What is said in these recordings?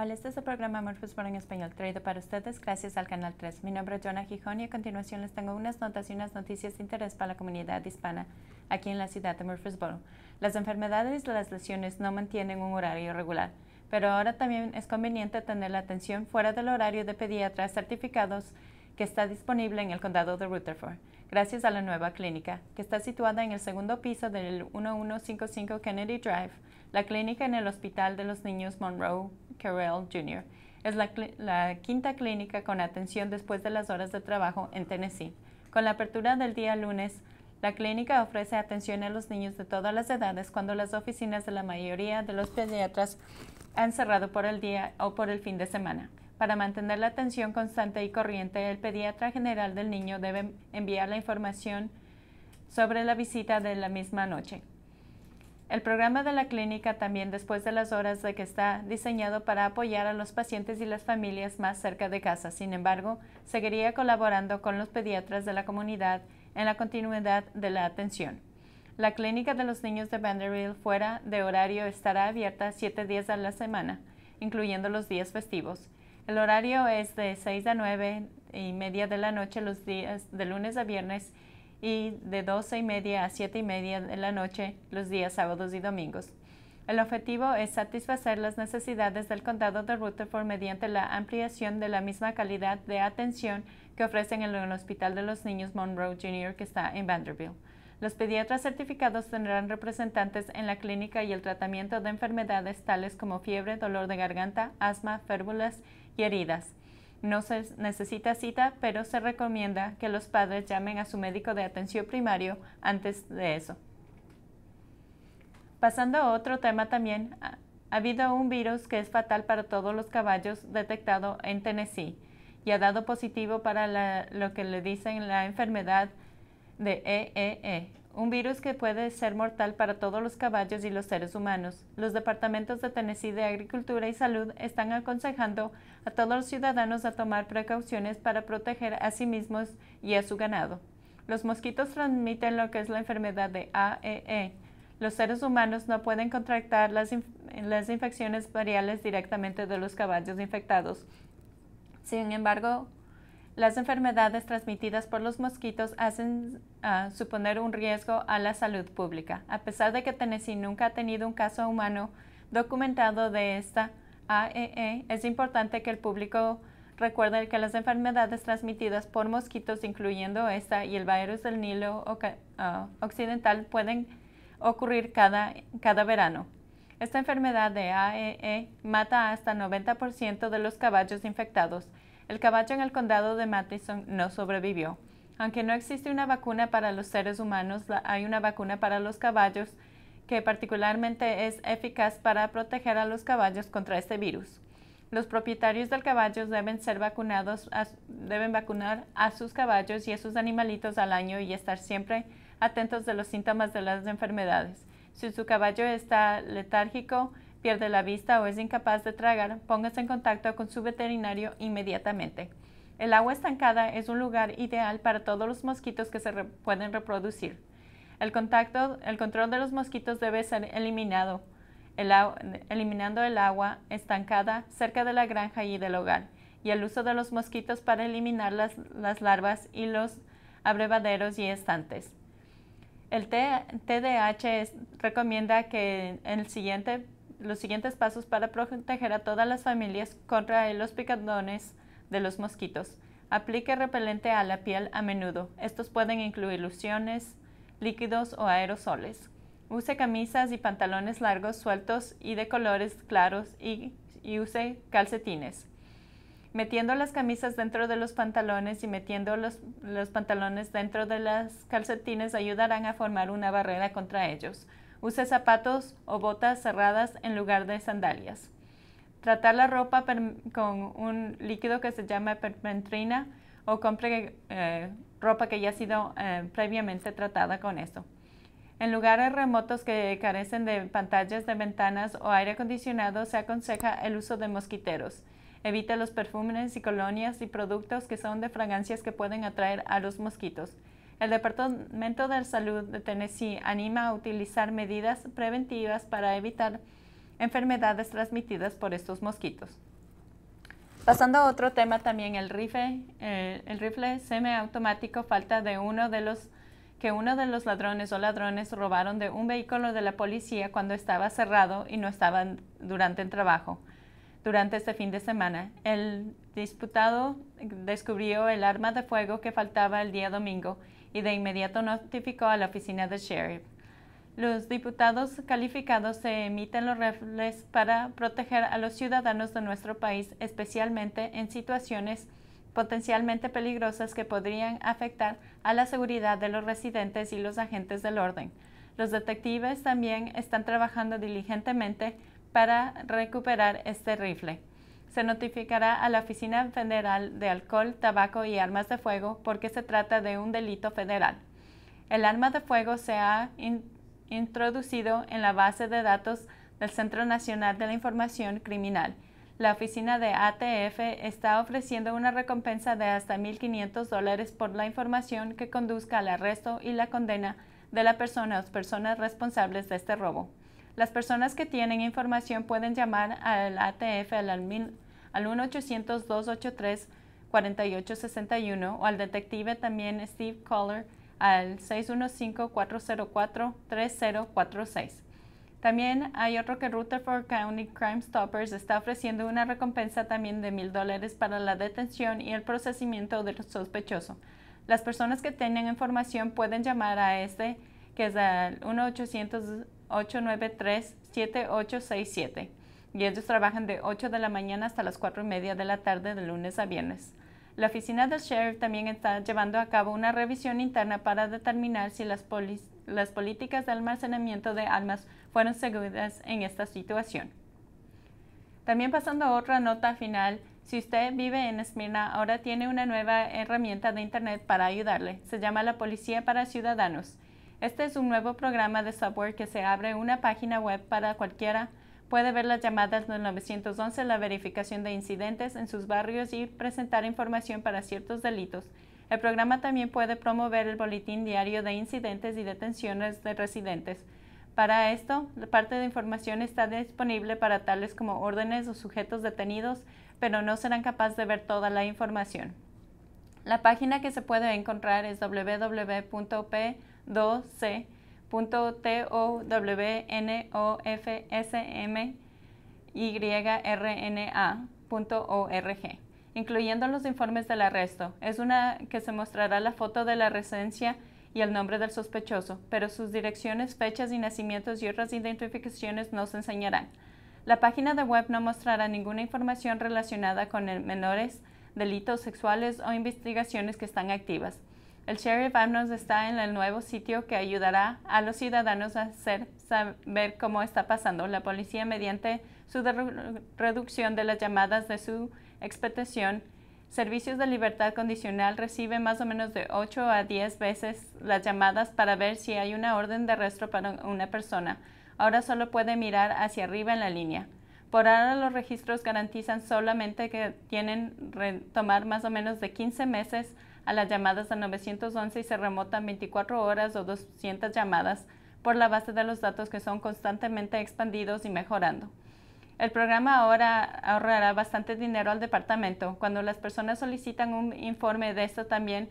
Hola, este es el programa Murfreesboro en Español, traído para ustedes gracias al Canal 3. Mi nombre es Jonah Gijón y a continuación les tengo unas notas y unas noticias de interés para la comunidad hispana aquí en la ciudad de Murfreesboro. Las enfermedades y las lesiones no mantienen un horario regular, pero ahora también es conveniente tener la atención fuera del horario de pediatras certificados que está disponible en el condado de Rutherford, gracias a la nueva clínica, que está situada en el segundo piso del 1155 Kennedy Drive, la clínica en el Hospital de los Niños Monroe Carell Jr. Es la, quinta clínica con atención después de las horas de trabajo en Tennessee. Con la apertura del día lunes, la clínica ofrece atención a los niños de todas las edades cuando las oficinas de la mayoría de los pediatras han cerrado por el día o por el fin de semana. Para mantener la atención constante y corriente, el pediatra general del niño debe enviar la información sobre la visita de la misma noche. El programa de la clínica también después de las horas de que está diseñado para apoyar a los pacientes y las familias más cerca de casa. Sin embargo, seguiría colaborando con los pediatras de la comunidad en la continuidad de la atención. La clínica de los niños de Vanderbilt fuera de horario estará abierta siete días a la semana, incluyendo los días festivos. El horario es de 6 a 9 y media de la noche los días de lunes a viernes y de 12 y media a 7 y media de la noche los días sábados y domingos. El objetivo es satisfacer las necesidades del condado de Rutherford mediante la ampliación de la misma calidad de atención que ofrecen en el Hospital de los Niños Monroe Jr. que está en Vanderbilt. Los pediatras certificados tendrán representantes en la clínica y el tratamiento de enfermedades tales como fiebre, dolor de garganta, asma, férbulas y heridas. No se necesita cita, pero se recomienda que los padres llamen a su médico de atención primario antes de eso. Pasando a otro tema también, ha habido un virus que es fatal para todos los caballos detectado en Tennessee y ha dado positivo para lo que le dicen la enfermedad de EEE, e e un virus que puede ser mortal para todos los caballos y los seres humanos. Los departamentos de Tennessee de Agricultura y Salud están aconsejando a todos los ciudadanos a tomar precauciones para proteger a sí mismos y a su ganado. Los mosquitos transmiten lo que es la enfermedad de AEE. E. Los seres humanos no pueden contractar las, infecciones variales directamente de los caballos infectados. Sin embargo, las enfermedades transmitidas por los mosquitos hacen ah, suponer un riesgo a la salud pública. A pesar de que Tennessee nunca ha tenido un caso humano documentado de esta AEE, e, es importante que el público recuerde que las enfermedades transmitidas por mosquitos, incluyendo esta y el virus del Nilo ah, Occidental, pueden ocurrir cada, cada verano. Esta enfermedad de AEE e mata hasta 90% de los caballos infectados el caballo en el condado de Madison no sobrevivió. Aunque no existe una vacuna para los seres humanos, hay una vacuna para los caballos que particularmente es eficaz para proteger a los caballos contra este virus. Los propietarios del caballo deben ser vacunados, deben vacunar a sus caballos y a sus animalitos al año y estar siempre atentos de los síntomas de las enfermedades. Si su caballo está letárgico, pierde la vista o es incapaz de tragar, póngase en contacto con su veterinario inmediatamente. El agua estancada es un lugar ideal para todos los mosquitos que se pueden reproducir. El, contacto, el control de los mosquitos debe ser eliminado, eliminando el agua estancada cerca de la granja y del hogar, y el uso de los mosquitos para eliminar las, larvas y los abrevaderos y estantes. El TDH recomienda que en el siguiente los siguientes pasos para proteger a todas las familias contra los picadones de los mosquitos. Aplique repelente a la piel a menudo. Estos pueden incluir lociones, líquidos o aerosoles. Use camisas y pantalones largos sueltos y de colores claros y, use calcetines. Metiendo las camisas dentro de los pantalones y metiendo los, los pantalones dentro de las calcetines ayudarán a formar una barrera contra ellos. Use zapatos o botas cerradas en lugar de sandalias. Tratar la ropa con un líquido que se llama perpentrina o compre eh, ropa que ya ha sido eh, previamente tratada con esto. En lugares remotos que carecen de pantallas de ventanas o aire acondicionado, se aconseja el uso de mosquiteros. Evita los perfumes y colonias y productos que son de fragancias que pueden atraer a los mosquitos. El Departamento de Salud de Tennessee anima a utilizar medidas preventivas para evitar enfermedades transmitidas por estos mosquitos. Pasando a otro tema también, el rifle, eh, el rifle semiautomático falta de uno de los que uno de los ladrones o ladrones robaron de un vehículo de la policía cuando estaba cerrado y no estaban durante el trabajo. Durante este fin de semana, el diputado descubrió el arma de fuego que faltaba el día domingo y de inmediato notificó a la oficina del sheriff. Los diputados calificados se emiten los rifles para proteger a los ciudadanos de nuestro país, especialmente en situaciones potencialmente peligrosas que podrían afectar a la seguridad de los residentes y los agentes del orden. Los detectives también están trabajando diligentemente para recuperar este rifle se notificará a la Oficina Federal de Alcohol, Tabaco y Armas de Fuego porque se trata de un delito federal. El arma de fuego se ha introducido en la base de datos del Centro Nacional de la Información Criminal. La oficina de ATF está ofreciendo una recompensa de hasta 1.500 dólares por la información que conduzca al arresto y la condena de la persona o personas responsables de este robo. Las personas que tienen información pueden llamar al ATF al, al 1-800-283-4861 o al detective también Steve Collar al 615-404-3046. También hay otro que Rutherford County Crime Stoppers está ofreciendo una recompensa también de mil dólares para la detención y el procesamiento del sospechoso. Las personas que tengan información pueden llamar a este, que es al 1 800 893-7867 y ellos trabajan de 8 de la mañana hasta las 4 y media de la tarde de lunes a viernes. La oficina del sheriff también está llevando a cabo una revisión interna para determinar si las, políticas de almacenamiento de armas fueron seguidas en esta situación. También pasando a otra nota final, si usted vive en Esmirna, ahora tiene una nueva herramienta de Internet para ayudarle. Se llama la Policía para Ciudadanos este es un nuevo programa de software que se abre una página web para cualquiera. Puede ver las llamadas del 911, la verificación de incidentes en sus barrios y presentar información para ciertos delitos. El programa también puede promover el boletín diario de incidentes y detenciones de residentes. Para esto, la parte de información está disponible para tales como órdenes o sujetos detenidos, pero no serán capaces de ver toda la información. La página que se puede encontrar es www.p g incluyendo los informes del arresto. Es una que se mostrará la foto de la residencia y el nombre del sospechoso, pero sus direcciones, fechas y nacimientos y otras identificaciones no se enseñarán. La página de web no mostrará ninguna información relacionada con menores, delitos sexuales o investigaciones que están activas. El Sheriff Amnos está en el nuevo sitio que ayudará a los ciudadanos a hacer saber cómo está pasando la policía mediante su reducción de las llamadas de su expedición, Servicios de libertad condicional recibe más o menos de 8 a 10 veces las llamadas para ver si hay una orden de arresto para una persona. Ahora solo puede mirar hacia arriba en la línea. Por ahora los registros garantizan solamente que tienen tomar más o menos de 15 meses a las llamadas a 911 y se remontan 24 horas o 200 llamadas por la base de los datos que son constantemente expandidos y mejorando. El programa ahora ahorrará bastante dinero al departamento. Cuando las personas solicitan un informe de esto también,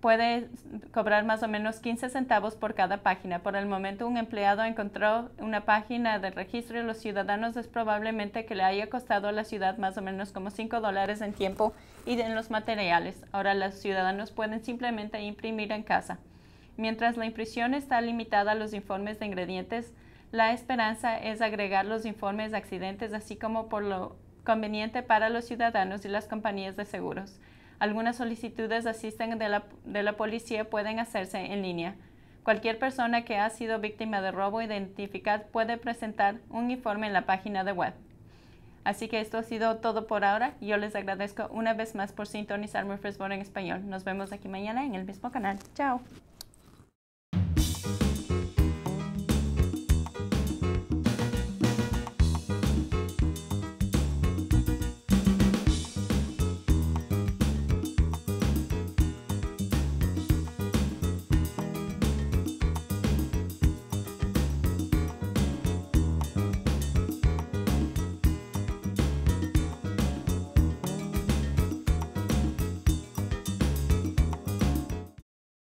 puede cobrar más o menos 15 centavos por cada página. Por el momento un empleado encontró una página de registro de los ciudadanos, es probablemente que le haya costado a la ciudad más o menos como 5 dólares en tiempo y en los materiales. Ahora los ciudadanos pueden simplemente imprimir en casa. Mientras la impresión está limitada a los informes de ingredientes, la esperanza es agregar los informes de accidentes así como por lo conveniente para los ciudadanos y las compañías de seguros. Algunas solicitudes de asistencia de la, de la policía pueden hacerse en línea. Cualquier persona que ha sido víctima de robo identificada puede presentar un informe en la página de web. Así que esto ha sido todo por ahora. Yo les agradezco una vez más por sintonizarme Firstborn en español. Nos vemos aquí mañana en el mismo canal. Chao.